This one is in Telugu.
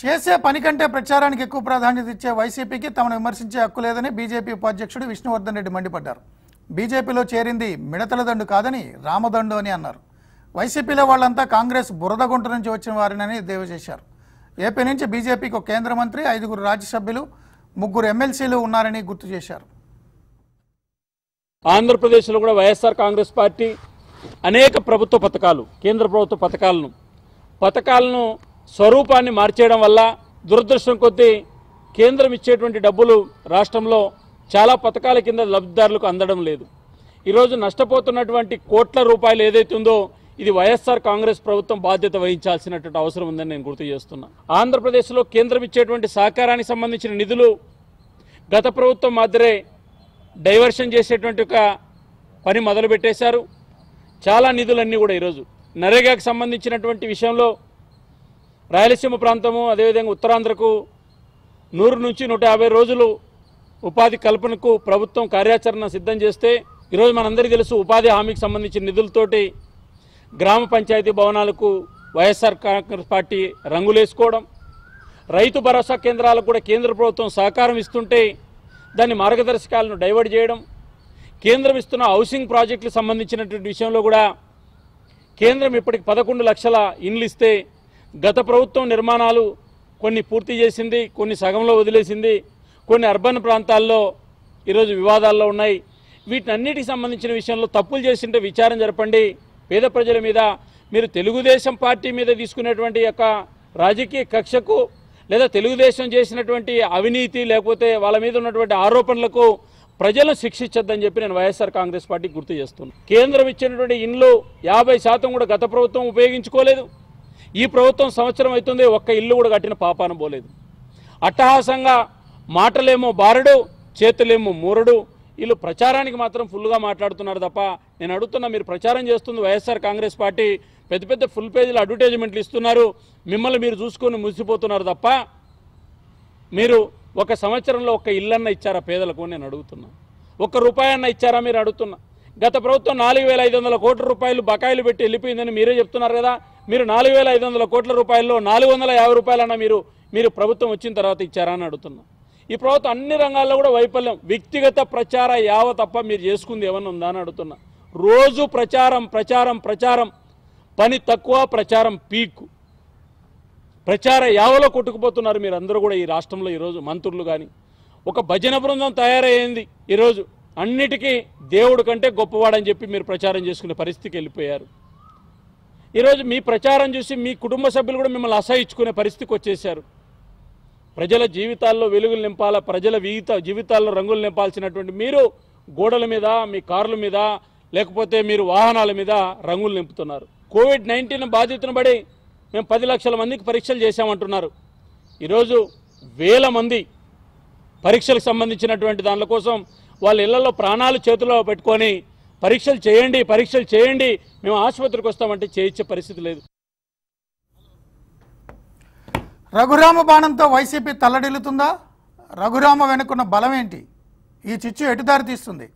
చేసే పని కంటే ప్రచారానికి ఎక్కువ ప్రాధాన్యత ఇచ్చే వైసీపీకి తమను విమర్శించే హక్కు లేదని బీజేపీ ఉపాధ్యక్షుడు విష్ణువర్ధన్ రెడ్డి మండిపడ్డారు బీజేపీలో చేరింది మిడతల దండు కాదని రామదండు అని అన్నారు వైసీపీలో వాళ్ళంతా కాంగ్రెస్ బురదగుంట నుంచి వచ్చిన వారినని దేవ చేశారు ఏపీ నుంచి బీజేపీకి ఒక కేంద్ర మంత్రి ఐదుగురు రాజ్యసభ్యులు ముగ్గురు ఎమ్మెల్సీలు ఉన్నారని గుర్తు చేశారు ఆంధ్రప్రదేశ్లో కూడా వైఎస్ఆర్ కాంగ్రెస్ పార్టీ అనేక ప్రభుత్వ పథకాలు కేంద్ర ప్రభుత్వ పథకాలను పథకాలను స్వరూపాన్ని మార్చేయడం వల్ల దురదృష్టం కొద్దీ కేంద్రం ఇచ్చేటువంటి డబ్బులు రాష్ట్రంలో చాలా పథకాల కింద లబ్ధిదారులకు అందడం లేదు ఈరోజు నష్టపోతున్నటువంటి కోట్ల రూపాయలు ఏదైతే ఉందో ఇది వైఎస్ఆర్ కాంగ్రెస్ ప్రభుత్వం బాధ్యత వహించాల్సినటువంటి అవసరం ఉందని నేను గుర్తు చేస్తున్నా ఆంధ్రప్రదేశ్లో కేంద్రం ఇచ్చేటువంటి సహకారానికి సంబంధించిన నిధులు గత ప్రభుత్వం మాదిరే డైవర్షన్ చేసేటువంటి ఒక పని మొదలుపెట్టేశారు చాలా నిధులన్నీ కూడా ఈరోజు నరేగాకు సంబంధించినటువంటి విషయంలో రాయలసీమ ప్రాంతము అదేవిధంగా ఉత్తరాంధ్రకు నూరు నుంచి నూట యాభై రోజులు ఉపాధి కల్పనకు ప్రభుత్వం కార్యాచరణ సిద్ధం చేస్తే ఈరోజు మనందరికీ తెలుసు ఉపాధి హామీకి సంబంధించిన నిధులతోటి గ్రామ పంచాయతీ భవనాలకు వైఎస్ఆర్ కాంగ్రెస్ పార్టీ రంగులేసుకోవడం రైతు భరోసా కేంద్రాలకు కూడా కేంద్ర ప్రభుత్వం సహకారం ఇస్తుంటే దాని మార్గదర్శకాలను డైవర్ట్ చేయడం కేంద్రం ఇస్తున్న హౌసింగ్ ప్రాజెక్టులకు సంబంధించినటువంటి విషయంలో కూడా కేంద్రం ఇప్పటికి పదకొండు లక్షల ఇండ్లు ఇస్తే గత ప్రభుత్వం నిర్మాణాలు కొన్ని పూర్తి చేసింది కొన్ని సగంలో వదిలేసింది కొన్ని అర్బన్ ప్రాంతాల్లో ఈరోజు వివాదాల్లో ఉన్నాయి వీటన్నిటికి సంబంధించిన విషయంలో తప్పులు చేసింటే విచారం జరపండి పేద ప్రజల మీద మీరు తెలుగుదేశం పార్టీ మీద తీసుకునేటువంటి యొక్క రాజకీయ కక్షకు లేదా తెలుగుదేశం చేసినటువంటి అవినీతి లేకపోతే వాళ్ళ మీద ఉన్నటువంటి ఆరోపణలకు ప్రజలను శిక్షించొద్దని చెప్పి నేను వైఎస్ఆర్ కాంగ్రెస్ పార్టీ గుర్తు చేస్తున్నాను కేంద్రం ఇచ్చినటువంటి ఇండ్లు యాభై శాతం కూడా గత ప్రభుత్వం ఉపయోగించుకోలేదు ఈ ప్రభుత్వం సంవత్సరం అవుతుంది ఒక్క ఇల్లు కూడా కట్టిన పాపాన పోలేదు అట్టహాసంగా మాటలేమో బారుడు చేతులేమో మూరుడు వీళ్ళు ప్రచారానికి మాత్రం ఫుల్గా మాట్లాడుతున్నారు తప్ప నేను అడుగుతున్నా మీరు ప్రచారం చేస్తుంది వైఎస్ఆర్ కాంగ్రెస్ పార్టీ పెద్ద పెద్ద ఫుల్ పేజీలు అడ్వర్టైజ్మెంట్లు ఇస్తున్నారు మిమ్మల్ని మీరు చూసుకొని ముసిపోతున్నారు తప్ప మీరు ఒక సంవత్సరంలో ఒక ఇల్లన్న ఇచ్చారా పేదలకు నేను అడుగుతున్నా ఒక్క రూపాయన్న ఇచ్చారా మీరు అడుగుతున్నా గత ప్రభుత్వం నాలుగు వేల ఐదు వందల కోట్ల రూపాయలు బకాయిలు పెట్టి వెళ్ళిపోయిందని మీరే చెప్తున్నారు కదా మీరు నాలుగు వేల ఐదు వందల కోట్ల రూపాయల్లో నాలుగు వందల యాభై రూపాయలన్నా మీరు మీరు ప్రభుత్వం వచ్చిన తర్వాత ఇచ్చారా అని అడుగుతున్నా ఈ ప్రభుత్వం అన్ని రంగాల్లో కూడా వైఫల్యం వ్యక్తిగత ప్రచార యావ తప్ప మీరు చేసుకుంది ఏమన్నా ఉందా అని అడుగుతున్నా రోజు ప్రచారం ప్రచారం ప్రచారం పని తక్కువ ప్రచారం పీక్ ప్రచార యావలో కొట్టుకుపోతున్నారు మీరు అందరూ కూడా ఈ రాష్ట్రంలో ఈరోజు మంత్రులు కానీ ఒక భజన బృందం తయారయ్యింది ఈరోజు అన్నిటికీ దేవుడు కంటే గొప్పవాడని చెప్పి మీరు ప్రచారం చేసుకునే పరిస్థితికి వెళ్ళిపోయారు ఈరోజు మీ ప్రచారం చూసి మీ కుటుంబ సభ్యులు కూడా మిమ్మల్ని అసహించుకునే పరిస్థితికి వచ్చేసారు ప్రజల జీవితాల్లో వెలుగులు నింపాల ప్రజల వీత జీవితాల్లో రంగులు నింపాల్సినటువంటి మీరు గోడల మీద మీ కార్ల మీద లేకపోతే మీరు వాహనాల మీద రంగులు నింపుతున్నారు కోవిడ్ నైన్టీన్ బాధితును బడి మేము పది లక్షల మందికి పరీక్షలు చేశామంటున్నారు ఈరోజు వేల మంది పరీక్షలకు సంబంధించినటువంటి దానిల కోసం వాళ్ళ ఇళ్లలో ప్రాణాలు చేతిలో పెట్టుకొని పరీక్షలు చేయండి పరీక్షలు చేయండి మేము ఆసుపత్రికి వస్తామంటే చేయించే పరిస్థితి లేదు రఘురామ బాణంతో వైసీపీ తల్లడిల్లుతుందా రఘురామ వెనుకున్న బలం ఏంటి ఈ చిచ్చు ఎటుదారి తీస్తుంది